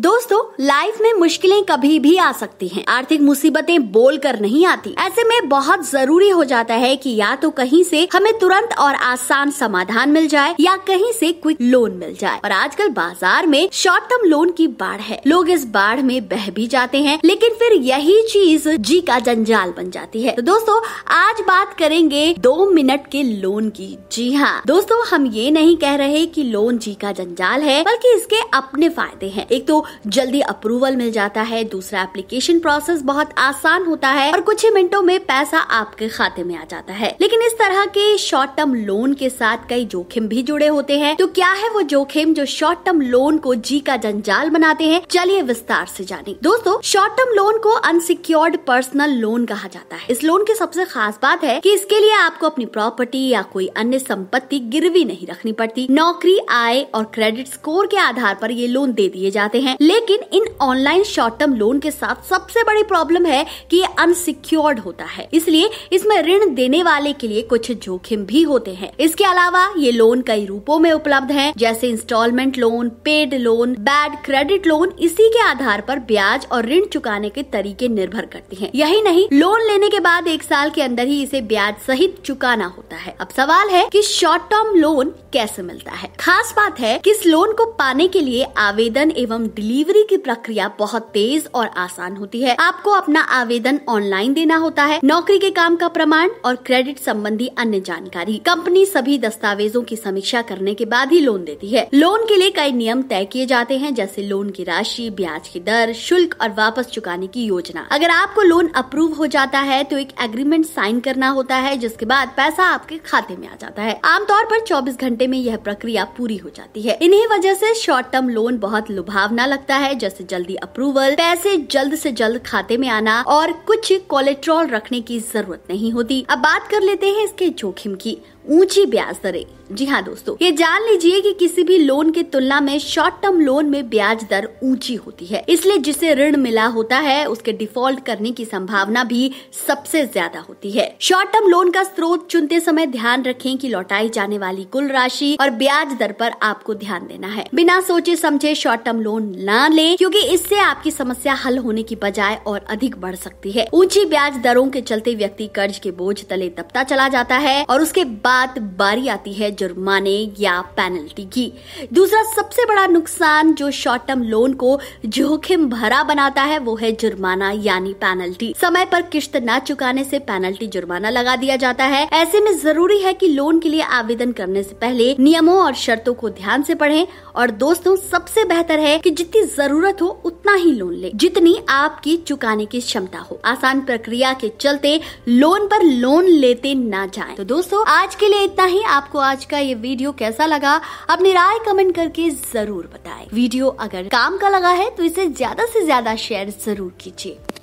दोस्तों लाइफ में मुश्किलें कभी भी आ सकती हैं आर्थिक मुसीबतें बोल कर नहीं आती ऐसे में बहुत जरूरी हो जाता है कि या तो कहीं से हमें तुरंत और आसान समाधान मिल जाए या कहीं से क्विक लोन मिल जाए और आजकल बाजार में शॉर्ट टर्म लोन की बाढ़ है लोग इस बाढ़ में बह भी जाते हैं लेकिन फिर यही चीज जी का जंजाल बन जाती है तो दोस्तों आज बात करेंगे दो मिनट के लोन की जी हाँ दोस्तों हम ये नहीं कह रहे की लोन जी का जंजाल है बल्कि इसके अपने फायदे है एक तो जल्दी अप्रूवल मिल जाता है दूसरा एप्लीकेशन प्रोसेस बहुत आसान होता है और कुछ ही मिनटों में पैसा आपके खाते में आ जाता है लेकिन इस तरह के शॉर्ट टर्म लोन के साथ कई जोखिम भी जुड़े होते हैं तो क्या है वो जोखिम जो शॉर्ट टर्म लोन को जी का जंजाल बनाते हैं चलिए विस्तार से जाने दोस्तों शॉर्ट टर्म लोन को अनसिक्योर्ड पर्सनल लोन कहा जाता है इस लोन की सबसे खास बात है कि इसके लिए आपको अपनी प्रॉपर्टी या कोई अन्य संपत्ति गिरवी नहीं रखनी पड़ती नौकरी आय और क्रेडिट स्कोर के आधार पर ये लोन दे दिए जाते हैं लेकिन इन ऑनलाइन शॉर्ट टर्म लोन के साथ सबसे बड़ी प्रॉब्लम है कि ये अनसिक्योर्ड होता है इसलिए इसमें ऋण देने वाले के लिए कुछ जोखिम भी होते हैं इसके अलावा ये लोन कई रूपों में उपलब्ध है जैसे installment loan paid loan bad credit loan इसी के आधार पर ब्याज और ऋण चुकाने के तरीके निर्भर करते हैं यही नहीं लोन लेने के बाद एक साल के अंदर ही इसे ब्याज सहित चुकाना होता है अब सवाल है कि शॉर्ट टर्म लोन कैसे मिलता है खास बात है कि इस लोन को पाने के लिए आवेदन एवं डिलीवरी डिलीवरी की प्रक्रिया बहुत तेज और आसान होती है आपको अपना आवेदन ऑनलाइन देना होता है नौकरी के काम का प्रमाण और क्रेडिट संबंधी अन्य जानकारी कंपनी सभी दस्तावेजों की समीक्षा करने के बाद ही लोन देती है लोन के लिए कई नियम तय किए जाते हैं जैसे लोन की राशि ब्याज की दर शुल्क और वापस चुकाने की योजना अगर आपको लोन अप्रूव हो जाता है तो एक एग्रीमेंट साइन करना होता है जिसके बाद पैसा आपके खाते में आ जाता है आमतौर पर 24 घंटे में यह प्रक्रिया पूरी हो जाती है इन्हीं वजह से शॉर्ट टर्म लोन बहुत लुभावना लगता सकता है जैसे जल्दी अप्रूवल पैसे जल्द से जल्द खाते में आना और कुछ कोलेट्रॉल रखने की जरूरत नहीं होती अब बात कर लेते हैं इसके जोखिम की ऊंची ब्याज दरें जी हाँ दोस्तों ये जान लीजिए कि किसी भी लोन की तुलना में शॉर्ट टर्म लोन में ब्याज दर ऊंची होती है इसलिए जिसे ऋण मिला होता है उसके डिफॉल्ट करने की संभावना भी सबसे ज्यादा होती है शॉर्ट टर्म लोन का स्रोत चुनते समय ध्यान रखें कि लौटाई जाने वाली कुल राशि और ब्याज दर पर आपको ध्यान देना है बिना सोचे समझे शॉर्ट टर्म लोन न ले क्यूँकी इससे आपकी समस्या हल होने की बजाय और अधिक बढ़ सकती है ऊंची ब्याज दरों के चलते व्यक्ति कर्ज के बोझ तले दबता चला जाता है और उसके बाद बाद बारी आती है जुर्माने या पेनल्टी की दूसरा सबसे बड़ा नुकसान जो शॉर्ट टर्म लोन को जोखिम भरा बनाता है वो है जुर्माना यानी पेनल्टी समय पर किश्त न चुकाने से पेनल्टी जुर्माना लगा दिया जाता है ऐसे में जरूरी है कि लोन के लिए आवेदन करने से पहले नियमों और शर्तों को ध्यान से पढ़ें और दोस्तों सबसे बेहतर है कि जितनी जरूरत हो उतना ही लोन लें जितनी आपकी चुकाने की क्षमता हो आसान प्रक्रिया के चलते लोन पर लोन लेते ना जाएं तो दोस्तों आज के के लिए इतना ही आपको आज का ये वीडियो कैसा लगा अपनी राय कमेंट करके जरूर बताएं। वीडियो अगर काम का लगा है तो इसे ज्यादा से ज्यादा शेयर जरूर कीजिए